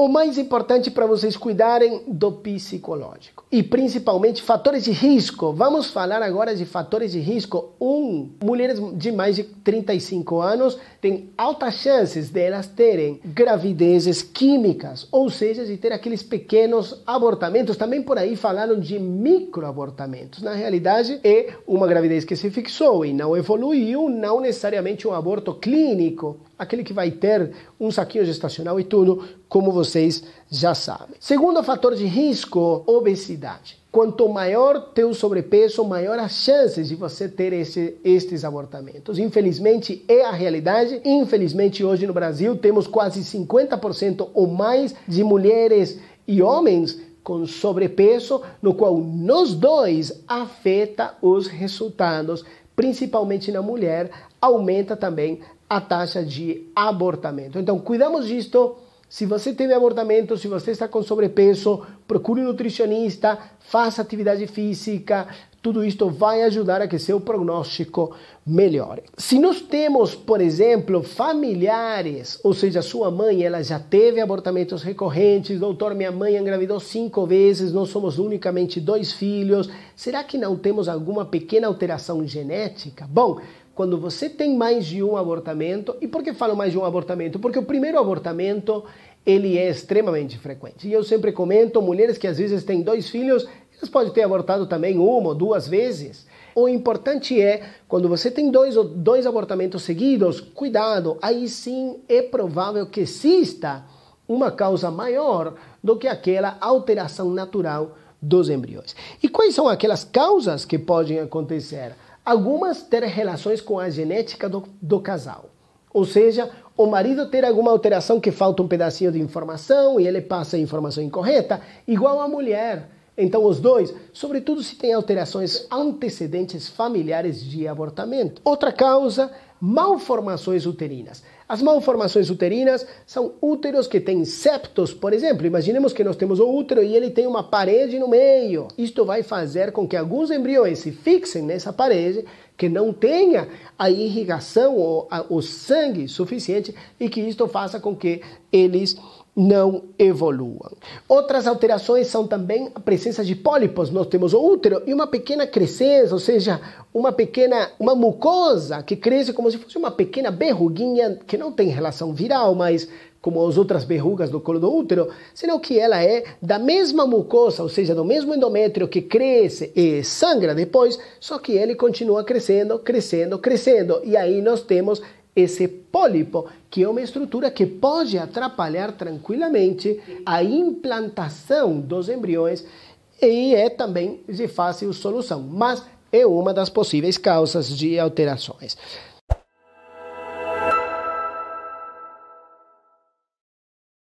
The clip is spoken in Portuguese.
O mais importante para vocês cuidarem do psicológico e principalmente fatores de risco. Vamos falar agora de fatores de risco. Um, mulheres de mais de 35 anos têm altas chances de elas terem gravidezes químicas, ou seja, de ter aqueles pequenos abortamentos. Também por aí falaram de microabortamentos. Na realidade, é uma gravidez que se fixou e não evoluiu, não necessariamente um aborto clínico, aquele que vai ter um saquinho gestacional e tudo, como você vocês já sabem. Segundo fator de risco, obesidade. Quanto maior teu sobrepeso, maior as chances de você ter esse, estes abortamentos. Infelizmente é a realidade. Infelizmente hoje no Brasil temos quase 50% ou mais de mulheres e homens com sobrepeso, no qual nos dois afeta os resultados, principalmente na mulher, aumenta também a taxa de abortamento. Então, cuidamos disto se você teve abortamento, se você está com sobrepeso, procure um nutricionista, faça atividade física, tudo isto vai ajudar a que seu prognóstico melhore. Se nós temos, por exemplo, familiares, ou seja, sua mãe, ela já teve abortamentos recorrentes, doutor, minha mãe engravidou cinco vezes, nós somos unicamente dois filhos, será que não temos alguma pequena alteração genética? Bom, quando você tem mais de um abortamento, e por que falo mais de um abortamento? Porque o primeiro abortamento ele é extremamente frequente. E eu sempre comento, mulheres que às vezes têm dois filhos, elas podem ter abortado também uma ou duas vezes. O importante é, quando você tem dois, dois abortamentos seguidos, cuidado, aí sim é provável que exista uma causa maior do que aquela alteração natural dos embriões. E quais são aquelas causas que podem acontecer? algumas ter relações com a genética do, do casal. Ou seja, o marido ter alguma alteração que falta um pedacinho de informação e ele passa a informação incorreta, igual a mulher. Então, os dois, sobretudo se tem alterações antecedentes familiares de abortamento. Outra causa malformações uterinas. As malformações uterinas são úteros que têm septos, por exemplo. Imaginemos que nós temos o útero e ele tem uma parede no meio. Isto vai fazer com que alguns embriões se fixem nessa parede, que não tenha a irrigação ou a, o sangue suficiente e que isto faça com que eles não evoluam. Outras alterações são também a presença de pólipos. Nós temos o útero e uma pequena crescença, ou seja, uma pequena uma mucosa que cresce como como se fosse uma pequena berruguinha que não tem relação viral, mas como as outras berrugas do colo do útero, senão que ela é da mesma mucosa, ou seja, do mesmo endométrio que cresce e sangra depois, só que ele continua crescendo, crescendo, crescendo. E aí nós temos esse pólipo, que é uma estrutura que pode atrapalhar tranquilamente a implantação dos embriões e é também de fácil solução, mas é uma das possíveis causas de alterações.